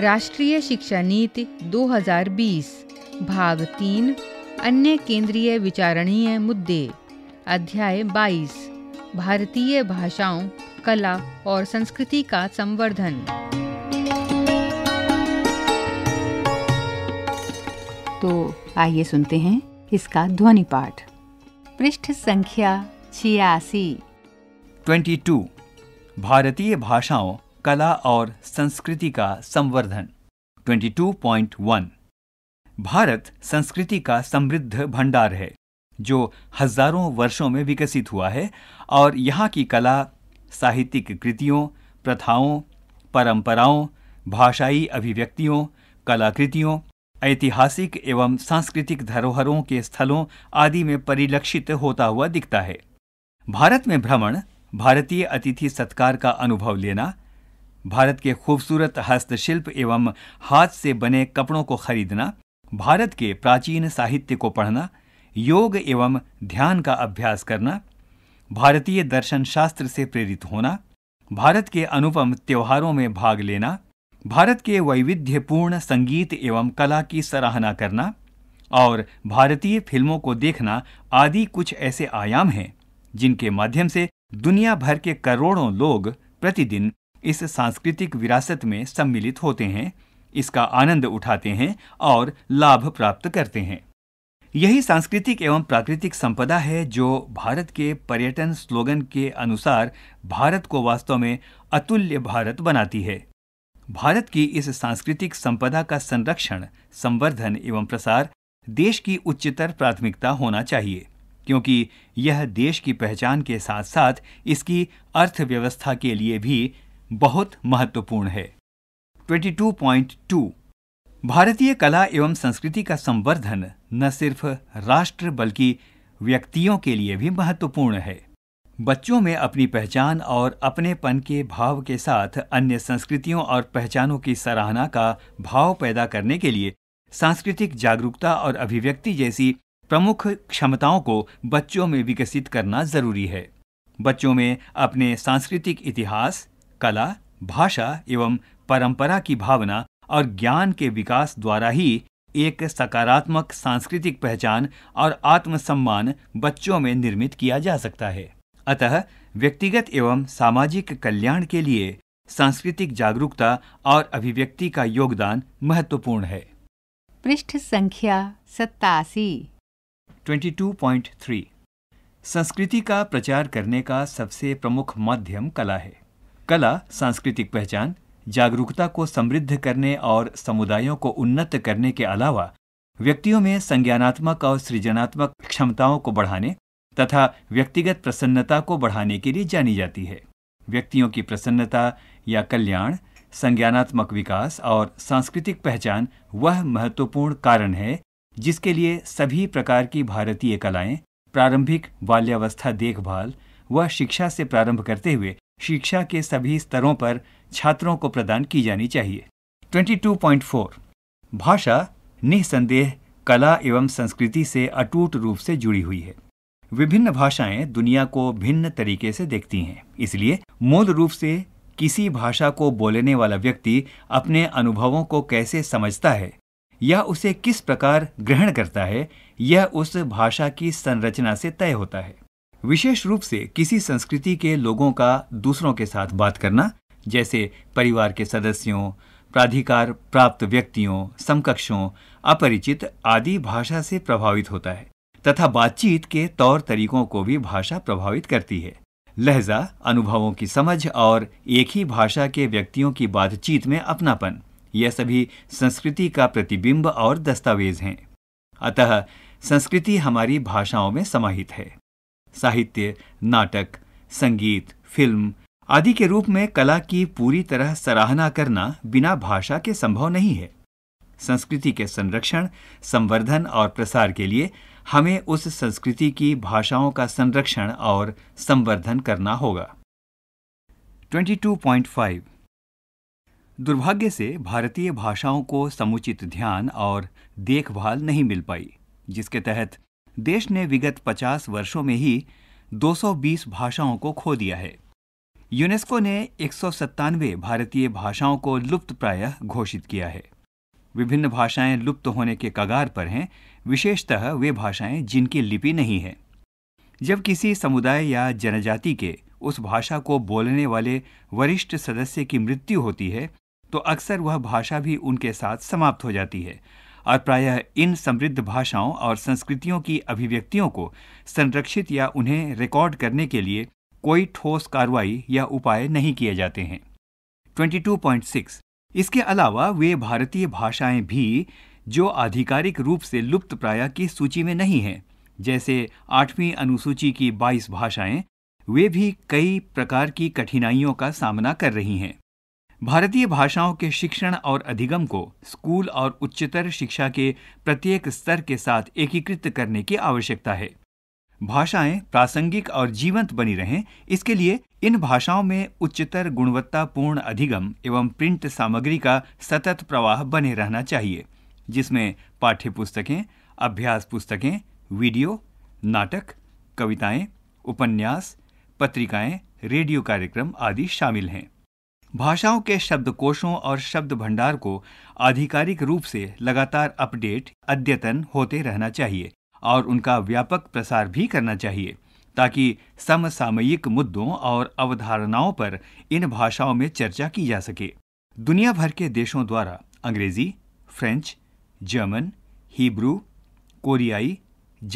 राष्ट्रीय शिक्षा नीति 2020 भाग तीन अन्य केंद्रीय विचारणीय मुद्दे अध्याय 22 भारतीय भाषाओं कला और संस्कृति का संवर्धन तो आइए सुनते हैं इसका ध्वनि पाठ पृष्ठ संख्या छियासी 22 भारतीय भाषाओं कला और संस्कृति का संवर्धन 22.1 भारत संस्कृति का समृद्ध भंडार है जो हजारों वर्षों में विकसित हुआ है और यहाँ की कला साहित्यिक कृतियों प्रथाओं परंपराओं भाषाई अभिव्यक्तियों कलाकृतियों ऐतिहासिक एवं सांस्कृतिक धरोहरों के स्थलों आदि में परिलक्षित होता हुआ दिखता है भारत में भ्रमण भारतीय अतिथि सत्कार का अनुभव लेना भारत के खूबसूरत हस्तशिल्प एवं हाथ से बने कपड़ों को खरीदना भारत के प्राचीन साहित्य को पढ़ना योग एवं ध्यान का अभ्यास करना भारतीय दर्शन शास्त्र से प्रेरित होना भारत के अनुपम त्योहारों में भाग लेना भारत के वैविध्यपूर्ण संगीत एवं कला की सराहना करना और भारतीय फिल्मों को देखना आदि कुछ ऐसे आयाम हैं जिनके माध्यम से दुनिया भर के करोड़ों लोग प्रतिदिन इस सांस्कृतिक विरासत में सम्मिलित होते हैं इसका आनंद उठाते हैं और लाभ प्राप्त करते हैं यही सांस्कृतिक एवं प्राकृतिक संपदा है जो भारत के पर्यटन स्लोगन के अनुसार भारत को वास्तव में अतुल्य भारत बनाती है भारत की इस सांस्कृतिक संपदा का संरक्षण संवर्धन एवं प्रसार देश की उच्चतर प्राथमिकता होना चाहिए क्योंकि यह देश की पहचान के साथ साथ इसकी अर्थव्यवस्था के लिए भी बहुत महत्वपूर्ण है 22.2 भारतीय कला एवं संस्कृति का संवर्धन न सिर्फ राष्ट्र बल्कि व्यक्तियों के लिए भी महत्वपूर्ण है बच्चों में अपनी पहचान और अपनेपन के भाव के साथ अन्य संस्कृतियों और पहचानों की सराहना का भाव पैदा करने के लिए सांस्कृतिक जागरूकता और अभिव्यक्ति जैसी प्रमुख क्षमताओं को बच्चों में विकसित करना जरूरी है बच्चों में अपने सांस्कृतिक इतिहास कला भाषा एवं परंपरा की भावना और ज्ञान के विकास द्वारा ही एक सकारात्मक सांस्कृतिक पहचान और आत्मसम्मान बच्चों में निर्मित किया जा सकता है अतः व्यक्तिगत एवं सामाजिक कल्याण के लिए सांस्कृतिक जागरूकता और अभिव्यक्ति का योगदान महत्वपूर्ण है पृष्ठ संख्या सत्तासी ट्वेंटी संस्कृति का प्रचार करने का सबसे प्रमुख माध्यम कला है कला सांस्कृतिक पहचान जागरूकता को समृद्ध करने और समुदायों को उन्नत करने के अलावा व्यक्तियों में संज्ञानात्मक और सृजनात्मक क्षमताओं को बढ़ाने तथा व्यक्तिगत प्रसन्नता को बढ़ाने के लिए जानी जाती है व्यक्तियों की प्रसन्नता या कल्याण संज्ञानात्मक विकास और सांस्कृतिक पहचान वह महत्वपूर्ण कारण है जिसके लिए सभी प्रकार की भारतीय कलाएं प्रारंभिक बाल्यावस्था देखभाल व शिक्षा से प्रारंभ करते हुए शिक्षा के सभी स्तरों पर छात्रों को प्रदान की जानी चाहिए 22.4 भाषा निसंदेह कला एवं संस्कृति से अटूट रूप से जुड़ी हुई है विभिन्न भाषाएं दुनिया को भिन्न तरीके से देखती हैं इसलिए मूल रूप से किसी भाषा को बोलने वाला व्यक्ति अपने अनुभवों को कैसे समझता है या उसे किस प्रकार ग्रहण करता है यह उस भाषा की संरचना से तय होता है विशेष रूप से किसी संस्कृति के लोगों का दूसरों के साथ बात करना जैसे परिवार के सदस्यों प्राधिकार प्राप्त व्यक्तियों समकक्षों अपरिचित आदि भाषा से प्रभावित होता है तथा बातचीत के तौर तरीकों को भी भाषा प्रभावित करती है लहजा अनुभवों की समझ और एक ही भाषा के व्यक्तियों की बातचीत में अपनापन यह सभी संस्कृति का प्रतिबिंब और दस्तावेज हैं अतः संस्कृति हमारी भाषाओं में समाहित है साहित्य नाटक संगीत फिल्म आदि के रूप में कला की पूरी तरह सराहना करना बिना भाषा के संभव नहीं है संस्कृति के संरक्षण संवर्धन और प्रसार के लिए हमें उस संस्कृति की भाषाओं का संरक्षण और संवर्धन करना होगा 22.5 दुर्भाग्य से भारतीय भाषाओं को समुचित ध्यान और देखभाल नहीं मिल पाई जिसके तहत देश ने विगत 50 वर्षों में ही 220 भाषाओं को खो दिया है यूनेस्को ने एक भारतीय भाषाओं को लुप्त प्राय घोषित किया है विभिन्न भाषाएं लुप्त होने के कगार पर हैं विशेषतः वे भाषाएं जिनकी लिपि नहीं है जब किसी समुदाय या जनजाति के उस भाषा को बोलने वाले वरिष्ठ सदस्य की मृत्यु होती है तो अक्सर वह भाषा भी उनके साथ समाप्त हो जाती है और प्रायः इन समृद्ध भाषाओं और संस्कृतियों की अभिव्यक्तियों को संरक्षित या उन्हें रिकॉर्ड करने के लिए कोई ठोस कार्रवाई या उपाय नहीं किए जाते हैं 22.6 इसके अलावा वे भारतीय भाषाएं भी जो आधिकारिक रूप से लुप्त प्राय की सूची में नहीं हैं जैसे आठवीं अनुसूची की 22 भाषाएं वे भी कई प्रकार की कठिनाइयों का सामना कर रही हैं भारतीय भाषाओं के शिक्षण और अधिगम को स्कूल और उच्चतर शिक्षा के प्रत्येक स्तर के साथ एकीकृत करने की आवश्यकता है भाषाएं प्रासंगिक और जीवंत बनी रहें इसके लिए इन भाषाओं में उच्चतर गुणवत्तापूर्ण अधिगम एवं प्रिंट सामग्री का सतत प्रवाह बने रहना चाहिए जिसमें पाठ्य पुस्तकें अभ्यास पुस्तकें वीडियो नाटक कविताएं, उपन्यास पत्रिकाएं, रेडियो कार्यक्रम आदि शामिल हैं भाषाओं के शब्दकोशों और शब्द भंडार को आधिकारिक रूप से लगातार अपडेट अद्यतन होते रहना चाहिए और उनका व्यापक प्रसार भी करना चाहिए ताकि समसामयिक मुद्दों और अवधारणाओं पर इन भाषाओं में चर्चा की जा सके दुनिया भर के देशों द्वारा अंग्रेजी फ्रेंच जर्मन हिब्रू कोरियाई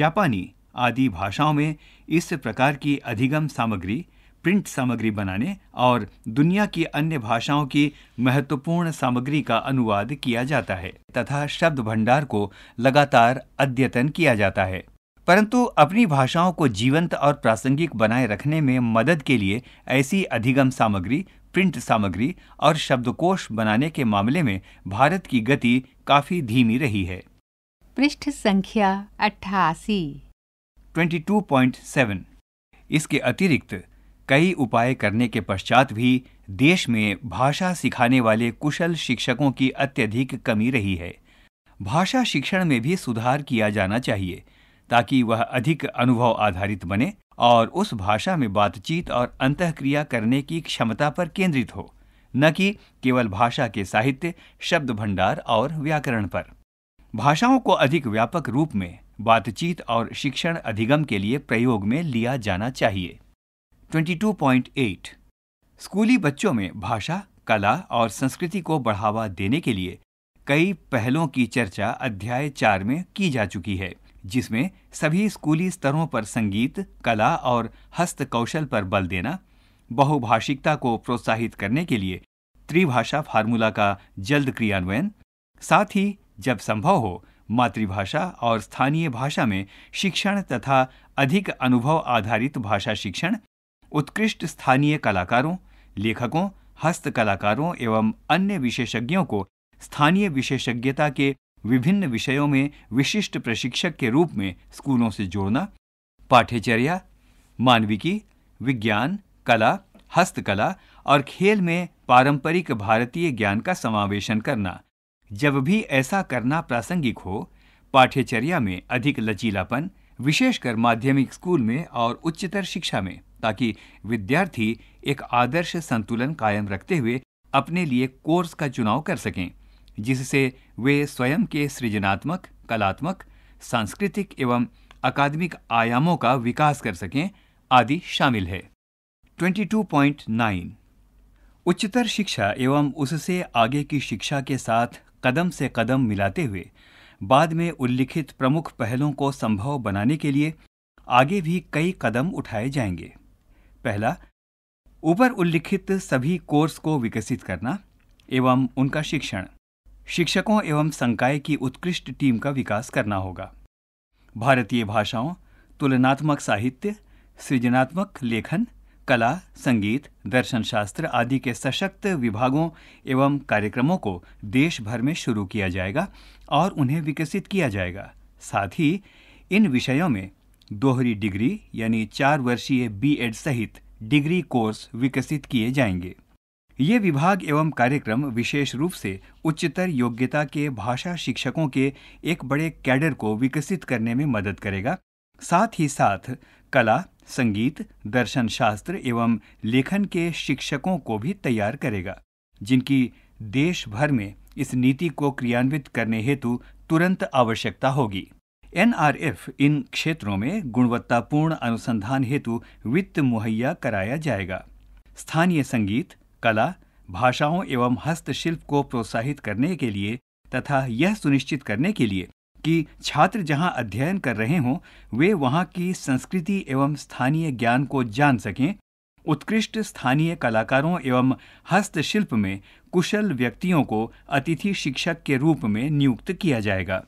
जापानी आदि भाषाओं में इस प्रकार की अधिगम सामग्री प्रिंट सामग्री बनाने और दुनिया की अन्य भाषाओं की महत्वपूर्ण सामग्री का अनुवाद किया जाता है तथा शब्द भंडार को लगातार अद्यतन किया जाता है परंतु अपनी भाषाओं को जीवंत और प्रासंगिक बनाए रखने में मदद के लिए ऐसी अधिगम सामग्री प्रिंट सामग्री और शब्दकोश बनाने के मामले में भारत की गति काफी धीमी रही है पृष्ठ संख्या अट्ठासी सेवन इसके अतिरिक्त कई उपाय करने के पश्चात भी देश में भाषा सिखाने वाले कुशल शिक्षकों की अत्यधिक कमी रही है भाषा शिक्षण में भी सुधार किया जाना चाहिए ताकि वह अधिक अनुभव आधारित बने और उस भाषा में बातचीत और अंतक्रिया करने की क्षमता पर केंद्रित हो न कि केवल भाषा के साहित्य शब्द भंडार और व्याकरण पर भाषाओं को अधिक व्यापक रूप में बातचीत और शिक्षण अधिगम के लिए प्रयोग में लिया जाना चाहिए 22.8 स्कूली बच्चों में भाषा कला और संस्कृति को बढ़ावा देने के लिए कई पहलों की चर्चा अध्याय चार में की जा चुकी है जिसमें सभी स्कूली स्तरों पर संगीत कला और हस्त कौशल पर बल देना बहुभाषिकता को प्रोत्साहित करने के लिए त्रिभाषा फार्मूला का जल्द क्रियान्वयन साथ ही जब संभव हो मातृभाषा और स्थानीय भाषा में शिक्षण तथा अधिक अनुभव आधारित भाषा शिक्षण उत्कृष्ट स्थानीय कलाकारों लेखकों हस्तकलाकारों एवं अन्य विशेषज्ञों को स्थानीय विशेषज्ञता के विभिन्न विषयों में विशिष्ट प्रशिक्षक के रूप में स्कूलों से जोड़ना पाठ्यचर्या मानविकी विज्ञान कला हस्तकला और खेल में पारंपरिक भारतीय ज्ञान का समावेशन करना जब भी ऐसा करना प्रासंगिक हो पाठ्यचर्या में अधिक लचीलापन विशेषकर माध्यमिक स्कूल में और उच्चतर शिक्षा में ताकि विद्यार्थी एक आदर्श संतुलन कायम रखते हुए अपने लिए कोर्स का चुनाव कर सकें जिससे वे स्वयं के सृजनात्मक कलात्मक सांस्कृतिक एवं अकादमिक आयामों का विकास कर सकें आदि शामिल है 22.9 उच्चतर शिक्षा एवं उससे आगे की शिक्षा के साथ कदम से कदम मिलाते हुए बाद में उल्लिखित प्रमुख पहलों को संभव बनाने के लिए आगे भी कई कदम उठाए जाएंगे पहला ऊपर उल्लिखित सभी कोर्स को विकसित करना एवं उनका शिक्षण शिक्षकों एवं संकाय की उत्कृष्ट टीम का विकास करना होगा भारतीय भाषाओं तुलनात्मक साहित्य सृजनात्मक लेखन कला संगीत दर्शन शास्त्र आदि के सशक्त विभागों एवं कार्यक्रमों को देश भर में शुरू किया जाएगा और उन्हें विकसित किया जाएगा साथ ही इन विषयों में दोहरी डिग्री यानी चार वर्षीय बीएड सहित डिग्री कोर्स विकसित किए जाएंगे ये विभाग एवं कार्यक्रम विशेष रूप से उच्चतर योग्यता के भाषा शिक्षकों के एक बड़े कैडर को विकसित करने में मदद करेगा साथ ही साथ कला संगीत दर्शन शास्त्र एवं लेखन के शिक्षकों को भी तैयार करेगा जिनकी देश भर में इस नीति को क्रियान्वित करने हेतु तुरंत आवश्यकता होगी एनआरएफ इन क्षेत्रों में गुणवत्तापूर्ण अनुसंधान हेतु वित्त मुहैया कराया जाएगा स्थानीय संगीत कला भाषाओं एवं हस्तशिल्प को प्रोत्साहित करने के लिए तथा यह सुनिश्चित करने के लिए कि छात्र जहां अध्ययन कर रहे हों वे वहां की संस्कृति एवं स्थानीय ज्ञान को जान सकें उत्कृष्ट स्थानीय कलाकारों एवं हस्तशिल्प में कुशल व्यक्तियों को अतिथि शिक्षक के रूप में नियुक्त किया जाएगा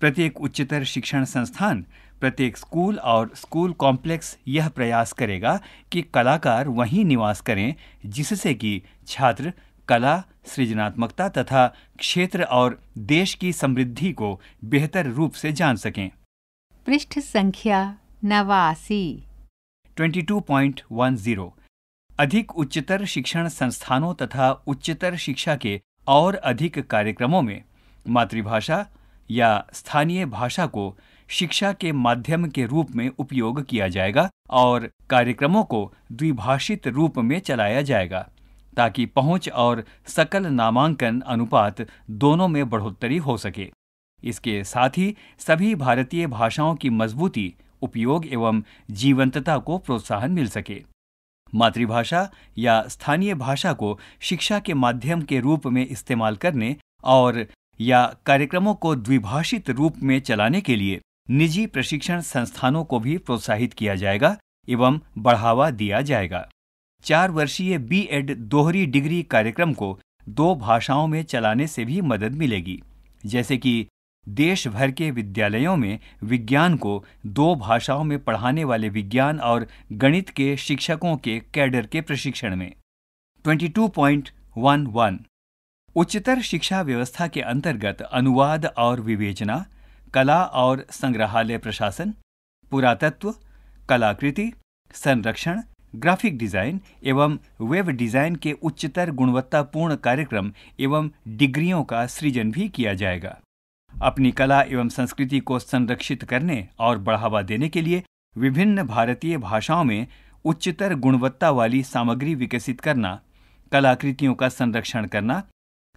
प्रत्येक उच्चतर शिक्षण संस्थान प्रत्येक स्कूल और स्कूल कॉम्प्लेक्स यह प्रयास करेगा कि कलाकार वहीं निवास करें जिससे कि छात्र कला सृजनात्मकता तथा क्षेत्र और देश की समृद्धि को बेहतर रूप से जान सकें पृष्ठ संख्या नवासी 22.10 अधिक उच्चतर शिक्षण संस्थानों तथा उच्चतर शिक्षा के और अधिक कार्यक्रमों में मातृभाषा या स्थानीय भाषा को शिक्षा के माध्यम के रूप में उपयोग किया जाएगा और कार्यक्रमों को द्विभाषित रूप में चलाया जाएगा ताकि पहुंच और सकल नामांकन अनुपात दोनों में बढ़ोतरी हो सके इसके साथ ही सभी भारतीय भाषाओं की मजबूती उपयोग एवं जीवंतता को प्रोत्साहन मिल सके मातृभाषा या स्थानीय भाषा को शिक्षा के माध्यम के रूप में इस्तेमाल करने और या कार्यक्रमों को द्विभाषित रूप में चलाने के लिए निजी प्रशिक्षण संस्थानों को भी प्रोत्साहित किया जाएगा एवं बढ़ावा दिया जाएगा चार वर्षीय बी एड दोहरी डिग्री कार्यक्रम को दो भाषाओं में चलाने से भी मदद मिलेगी जैसे कि देश भर के विद्यालयों में विज्ञान को दो भाषाओं में पढ़ाने वाले विज्ञान और गणित के शिक्षकों के कैडर के प्रशिक्षण में 22.11 उच्चतर शिक्षा व्यवस्था के अंतर्गत अनुवाद और विवेचना कला और संग्रहालय प्रशासन पुरातत्व कलाकृति संरक्षण ग्राफिक डिजाइन एवं वेब डिजाइन के उच्चतर गुणवत्तापूर्ण कार्यक्रम एवं डिग्रियों का सृजन भी किया जाएगा अपनी कला एवं संस्कृति को संरक्षित करने और बढ़ावा देने के लिए विभिन्न भारतीय भाषाओं में उच्चतर गुणवत्ता वाली सामग्री विकसित करना कलाकृतियों का संरक्षण करना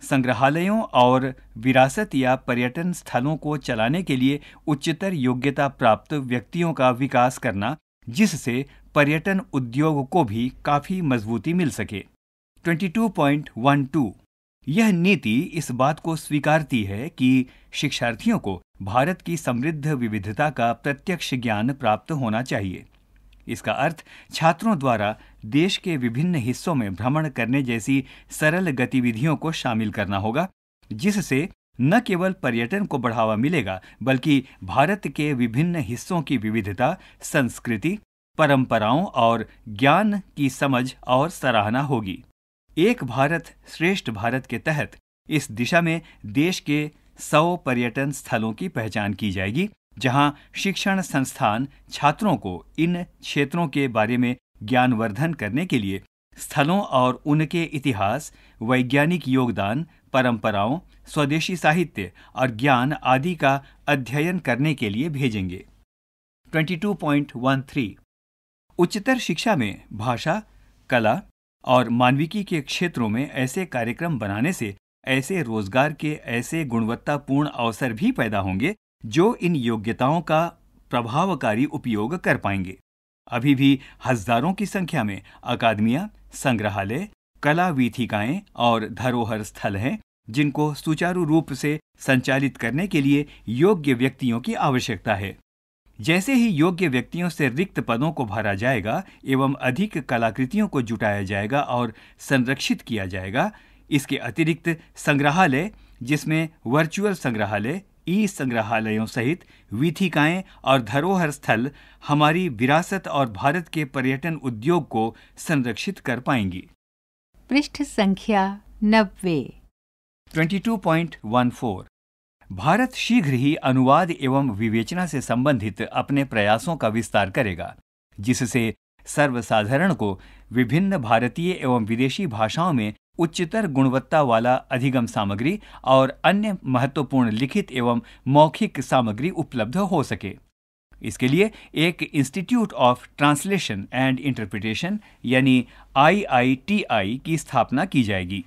संग्रहालयों और विरासत या पर्यटन स्थलों को चलाने के लिए उच्चतर योग्यता प्राप्त व्यक्तियों का विकास करना जिससे पर्यटन उद्योग को भी काफ़ी मजबूती मिल सके 22.12 यह नीति इस बात को स्वीकारती है कि शिक्षार्थियों को भारत की समृद्ध विविधता का प्रत्यक्ष ज्ञान प्राप्त होना चाहिए इसका अर्थ छात्रों द्वारा देश के विभिन्न हिस्सों में भ्रमण करने जैसी सरल गतिविधियों को शामिल करना होगा जिससे न केवल पर्यटन को बढ़ावा मिलेगा बल्कि भारत के विभिन्न हिस्सों की विविधता संस्कृति परंपराओं और ज्ञान की समझ और सराहना होगी एक भारत श्रेष्ठ भारत के तहत इस दिशा में देश के सौ पर्यटन स्थलों की पहचान की जाएगी जहां शिक्षण संस्थान छात्रों को इन क्षेत्रों के बारे में ज्ञानवर्धन करने के लिए स्थलों और उनके इतिहास वैज्ञानिक योगदान परंपराओं स्वदेशी साहित्य और ज्ञान आदि का अध्ययन करने के लिए भेजेंगे 22.13 उच्चतर शिक्षा में भाषा कला और मानविकी के क्षेत्रों में ऐसे कार्यक्रम बनाने से ऐसे रोजगार के ऐसे गुणवत्तापूर्ण अवसर भी पैदा होंगे जो इन योग्यताओं का प्रभावकारी उपयोग कर पाएंगे अभी भी हजारों की संख्या में अकादमियां संग्रहालय कला वीथिकाएं और धरोहर स्थल हैं जिनको सुचारू रूप से संचालित करने के लिए योग्य व्यक्तियों की आवश्यकता है जैसे ही योग्य व्यक्तियों से रिक्त पदों को भरा जाएगा एवं अधिक कलाकृतियों को जुटाया जाएगा और संरक्षित किया जाएगा इसके अतिरिक्त संग्रहालय जिसमें वर्चुअल संग्रहालय ई संग्रहालयों सहित वीथिकाएं और धरोहर स्थल हमारी विरासत और भारत के पर्यटन उद्योग को संरक्षित कर पाएंगी पृष्ठ संख्या नब्बे 22.14 भारत शीघ्र ही अनुवाद एवं विवेचना से संबंधित अपने प्रयासों का विस्तार करेगा जिससे सर्वसाधारण को विभिन्न भारतीय एवं विदेशी भाषाओं में उच्चतर गुणवत्ता वाला अधिगम सामग्री और अन्य महत्वपूर्ण लिखित एवं मौखिक सामग्री उपलब्ध हो सके इसके लिए एक institute of translation and interpretation यानी आईआईटीआई की स्थापना की जाएगी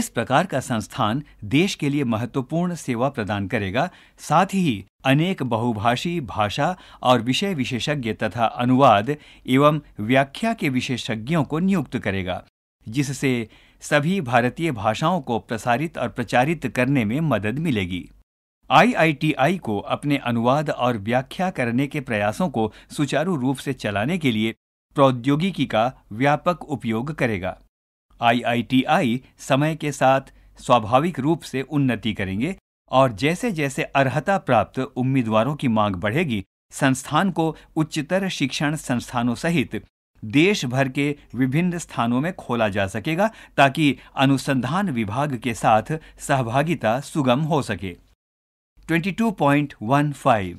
इस प्रकार का संस्थान देश के लिए महत्वपूर्ण सेवा प्रदान करेगा साथ ही अनेक बहुभाषी भाषा और विषय विशेषज्ञ तथा अनुवाद एवं व्याख्या के विशेषज्ञों को नियुक्त करेगा जिससे सभी भारतीय भाषाओं को प्रसारित और प्रचारित करने में मदद मिलेगी आईआईटीआई को अपने अनुवाद और व्याख्या करने के प्रयासों को सुचारू रूप से चलाने के लिए प्रौद्योगिकी का व्यापक उपयोग करेगा आईआईटीआई समय के साथ स्वाभाविक रूप से उन्नति करेंगे और जैसे जैसे अर्हता प्राप्त उम्मीदवारों की मांग बढ़ेगी संस्थान को उच्चतर शिक्षण संस्थानों सहित देश भर के विभिन्न स्थानों में खोला जा सकेगा ताकि अनुसंधान विभाग के साथ सहभागिता सुगम हो सके 22.15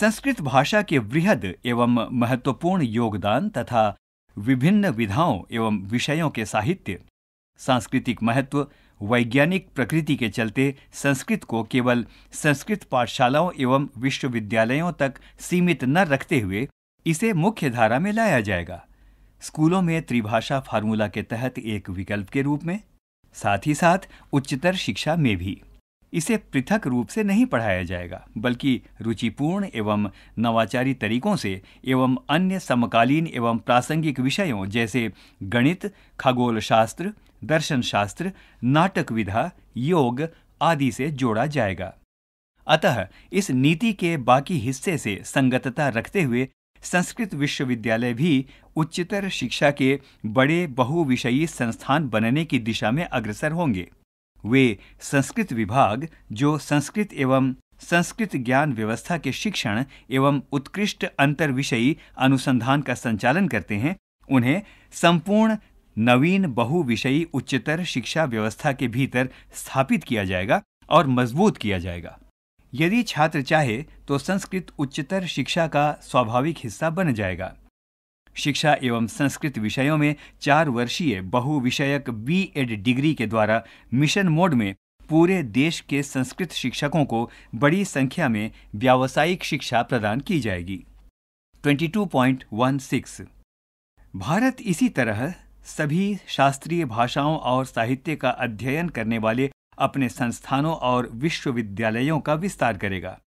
संस्कृत भाषा के वृहद एवं महत्वपूर्ण योगदान तथा विभिन्न विधाओं एवं विषयों के साहित्य सांस्कृतिक महत्व वैज्ञानिक प्रकृति के चलते संस्कृत को केवल संस्कृत पाठशालाओं एवं विश्वविद्यालयों तक सीमित न रखते हुए इसे मुख्य धारा में लाया जाएगा स्कूलों में त्रिभाषा फार्मूला के तहत एक विकल्प के रूप में साथ ही साथ उच्चतर शिक्षा में भी इसे पृथक रूप से नहीं पढ़ाया जाएगा बल्कि रुचिपूर्ण एवं नवाचारी तरीकों से एवं अन्य समकालीन एवं प्रासंगिक विषयों जैसे गणित खगोल शास्त्र दर्शन शास्त्र नाटक विधा योग आदि से जोड़ा जाएगा अतः इस नीति के बाकी हिस्से से संगतता रखते हुए संस्कृत विश्वविद्यालय भी उच्चतर शिक्षा के बड़े बहुविषयी संस्थान बनने की दिशा में अग्रसर होंगे वे संस्कृत विभाग जो संस्कृत एवं संस्कृत ज्ञान व्यवस्था के शिक्षण एवं उत्कृष्ट अंतर विषयी अनुसंधान का संचालन करते हैं उन्हें संपूर्ण नवीन बहुविषयी उच्चतर शिक्षा व्यवस्था के भीतर स्थापित किया जाएगा और मजबूत किया जाएगा यदि छात्र चाहे तो संस्कृत उच्चतर शिक्षा का स्वाभाविक हिस्सा बन जाएगा शिक्षा एवं संस्कृत विषयों में चार वर्षीय बहुविषयक बी एड डिग्री के द्वारा मिशन मोड में पूरे देश के संस्कृत शिक्षकों को बड़ी संख्या में व्यावसायिक शिक्षा प्रदान की जाएगी 22.16 भारत इसी तरह सभी शास्त्रीय भाषाओं और साहित्य का अध्ययन करने वाले अपने संस्थानों और विश्वविद्यालयों का विस्तार करेगा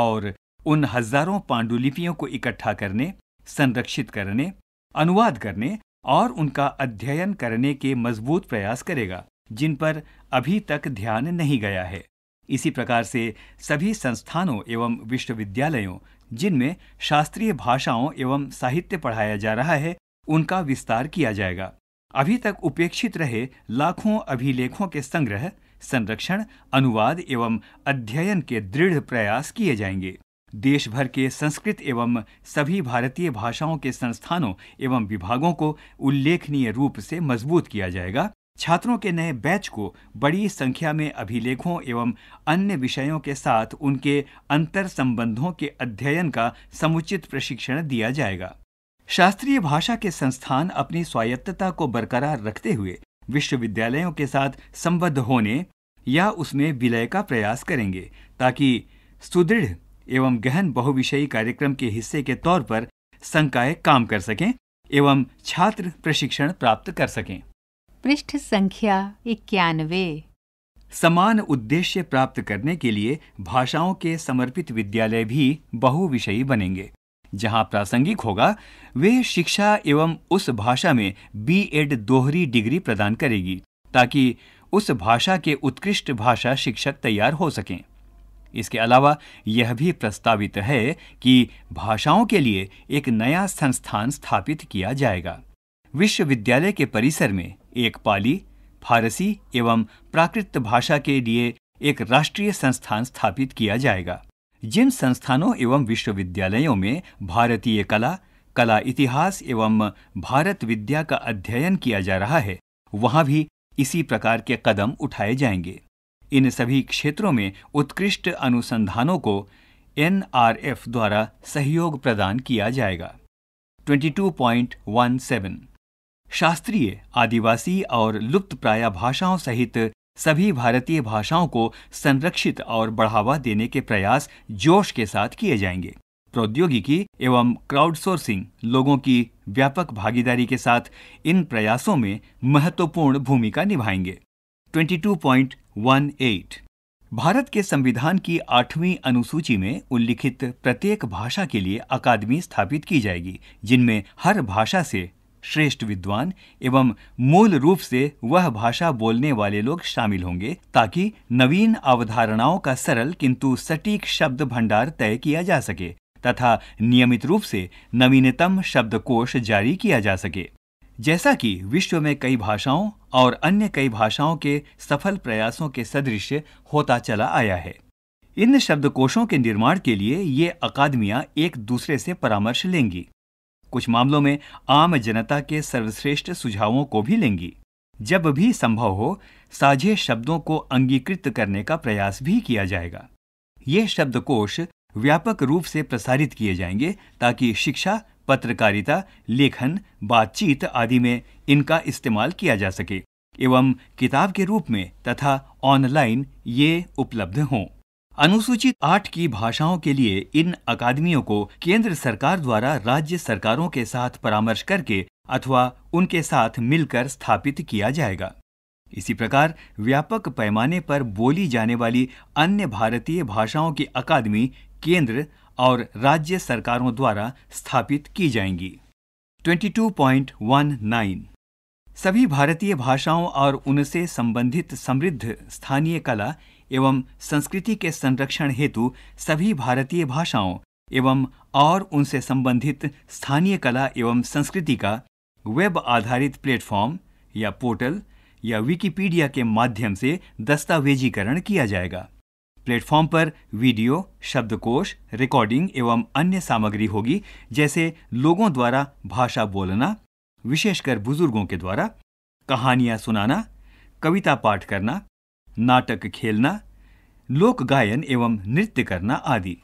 और उन हजारों पांडुलिपियों को इकट्ठा करने संरक्षित करने अनुवाद करने और उनका अध्ययन करने के मजबूत प्रयास करेगा जिन पर अभी तक ध्यान नहीं गया है इसी प्रकार से सभी संस्थानों एवं विश्वविद्यालयों जिनमें शास्त्रीय भाषाओं एवं साहित्य पढ़ाया जा रहा है उनका विस्तार किया जाएगा अभी तक उपेक्षित रहे लाखों अभिलेखों के संग्रह संरक्षण अनुवाद एवं अध्ययन के दृढ़ प्रयास किए जाएंगे देश भर के संस्कृत एवं सभी भारतीय भाषाओं के संस्थानों एवं विभागों को उल्लेखनीय रूप से मजबूत किया जाएगा छात्रों के नए बैच को बड़ी संख्या में अभिलेखों एवं अन्य विषयों के साथ उनके अंतर संबंधों के अध्ययन का समुचित प्रशिक्षण दिया जाएगा शास्त्रीय भाषा के संस्थान अपनी स्वायत्तता को बरकरार रखते हुए विश्वविद्यालयों के साथ संबद्ध होने या उसमें विलय का प्रयास करेंगे ताकि सुदृढ़ एवं गहन बहुविषयी कार्यक्रम के हिस्से के तौर पर संकाय काम कर सकें एवं छात्र प्रशिक्षण प्राप्त कर सकें पृष्ठ संख्या इक्यानवे समान उद्देश्य प्राप्त करने के लिए भाषाओं के समर्पित विद्यालय भी बहुविषयी बनेंगे जहां प्रासंगिक होगा वे शिक्षा एवं उस भाषा में बी एड दोहरी डिग्री प्रदान करेगी ताकि उस भाषा के उत्कृष्ट भाषा शिक्षक तैयार हो सकें इसके अलावा यह भी प्रस्तावित है कि भाषाओं के लिए एक नया संस्थान स्थापित किया जाएगा विश्वविद्यालय के परिसर में एक पाली फारसी एवं प्राकृत भाषा के लिए एक राष्ट्रीय संस्थान स्थापित किया जाएगा जिन संस्थानों एवं विश्वविद्यालयों में भारतीय कला कला इतिहास एवं भारत विद्या का अध्ययन किया जा रहा है वहां भी इसी प्रकार के कदम उठाए जाएंगे इन सभी क्षेत्रों में उत्कृष्ट अनुसंधानों को एनआरएफ द्वारा सहयोग प्रदान किया जाएगा 22.17 शास्त्रीय आदिवासी और लुप्त प्राय भाषाओं सहित सभी भारतीय भाषाओं को संरक्षित और बढ़ावा देने के प्रयास जोश के साथ किए जाएंगे प्रौद्योगिकी एवं क्राउडसोर्सिंग लोगों की व्यापक भागीदारी के साथ इन प्रयासों में महत्वपूर्ण भूमिका निभाएंगे 22.18 भारत के संविधान की आठवीं अनुसूची में उल्लिखित प्रत्येक भाषा के लिए अकादमी स्थापित की जाएगी जिनमें हर भाषा से श्रेष्ठ विद्वान एवं मूल रूप से वह भाषा बोलने वाले लोग शामिल होंगे ताकि नवीन अवधारणाओं का सरल किंतु सटीक शब्द भंडार तय किया जा सके तथा नियमित रूप से नवीनतम शब्दकोश जारी किया जा सके जैसा कि विश्व में कई भाषाओं और अन्य कई भाषाओं के सफल प्रयासों के सदृश होता चला आया है इन शब्दकोशों के निर्माण के लिए ये अकादमियां एक दूसरे से परामर्श लेंगी कुछ मामलों में आम जनता के सर्वश्रेष्ठ सुझावों को भी लेंगी जब भी संभव हो साझे शब्दों को अंगीकृत करने का प्रयास भी किया जाएगा ये शब्दकोश व्यापक रूप से प्रसारित किए जाएंगे ताकि शिक्षा पत्रकारिता लेखन बातचीत आदि में इनका इस्तेमाल किया जा सके एवं किताब के रूप में तथा ऑनलाइन ये उपलब्ध हों अनुसूचित आठ की भाषाओं के लिए इन अकादमियों को केंद्र सरकार द्वारा राज्य सरकारों के साथ परामर्श करके अथवा उनके साथ मिलकर स्थापित किया जाएगा इसी प्रकार व्यापक पैमाने पर बोली जाने वाली अन्य भारतीय भाषाओं की अकादमी केंद्र और राज्य सरकारों द्वारा स्थापित की जाएंगी 22.19 सभी भारतीय भाषाओं और उनसे संबंधित समृद्ध स्थानीय कला एवं संस्कृति के संरक्षण हेतु सभी भारतीय भाषाओं एवं और उनसे संबंधित स्थानीय कला एवं संस्कृति का वेब आधारित प्लेटफॉर्म या पोर्टल या विकिपीडिया के माध्यम से दस्तावेजीकरण किया जाएगा प्लेटफॉर्म पर वीडियो शब्दकोश रिकॉर्डिंग एवं अन्य सामग्री होगी जैसे लोगों द्वारा भाषा बोलना विशेषकर बुजुर्गों के द्वारा कहानियां सुनाना कविता पाठ करना नाटक खेलना लोक गायन एवं नृत्य करना आदि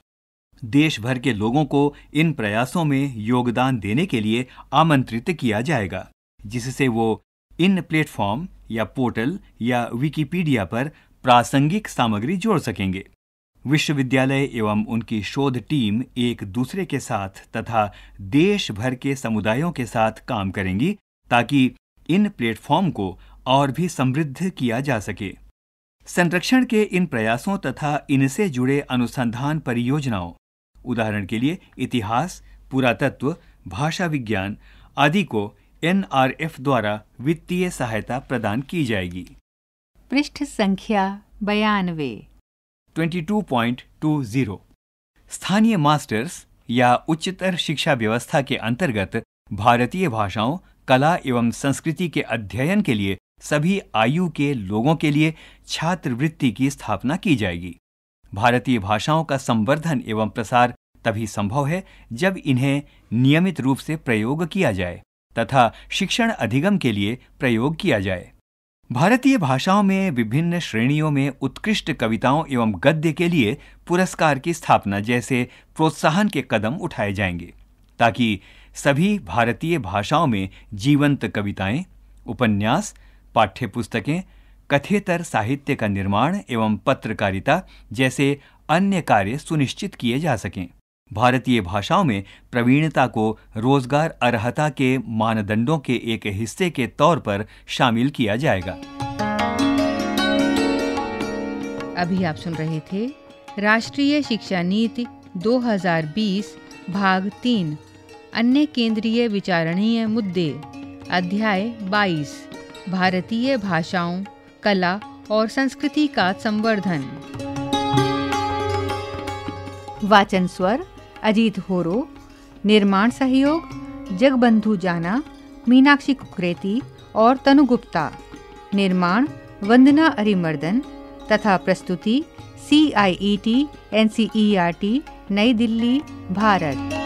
देश भर के लोगों को इन प्रयासों में योगदान देने के लिए आमंत्रित किया जाएगा जिससे वो इन प्लेटफॉर्म या पोर्टल या विकिपीडिया पर प्रासंगिक सामग्री जोड़ सकेंगे विश्वविद्यालय एवं उनकी शोध टीम एक दूसरे के साथ तथा देश भर के समुदायों के साथ काम करेंगी ताकि इन प्लेटफॉर्म को और भी समृद्ध किया जा सके संरक्षण के इन प्रयासों तथा इनसे जुड़े अनुसंधान परियोजनाओं उदाहरण के लिए इतिहास पुरातत्व भाषा विज्ञान आदि को एनआरएफ द्वारा वित्तीय सहायता प्रदान की जाएगी पृष्ठ संख्या बयानवे ट्वेंटी स्थानीय मास्टर्स या उच्चतर शिक्षा व्यवस्था के अंतर्गत भारतीय भाषाओं कला एवं संस्कृति के अध्ययन के लिए सभी आयु के लोगों के लिए छात्रवृत्ति की स्थापना की जाएगी भारतीय भाषाओं का संवर्धन एवं प्रसार तभी संभव है जब इन्हें नियमित रूप से प्रयोग किया जाए तथा शिक्षण अधिगम के लिए प्रयोग किया जाए भारतीय भाषाओं में विभिन्न श्रेणियों में उत्कृष्ट कविताओं एवं गद्य के लिए पुरस्कार की स्थापना जैसे प्रोत्साहन के कदम उठाए जाएंगे ताकि सभी भारतीय भाषाओं में जीवंत कविताएं उपन्यास पाठ्य पुस्तकें कथेतर साहित्य का निर्माण एवं पत्रकारिता जैसे अन्य कार्य सुनिश्चित किए जा सकें भारतीय भाषाओं में प्रवीणता को रोजगार अर्हता के मानदंडों के एक हिस्से के तौर पर शामिल किया जाएगा अभी आप सुन रहे थे राष्ट्रीय शिक्षा नीति 2020 भाग 3 अन्य केंद्रीय विचारणीय मुद्दे अध्याय 22 भारतीय भाषाओं कला और संस्कृति का संवर्धन वाचन स्वर अजीत होरो निर्माण सहयोग जगबंधु जाना मीनाक्षी कुकरेती और तनु गुप्ता निर्माण वंदना अरिमर्दन तथा प्रस्तुति C I E T N C E R T New Delhi Bharat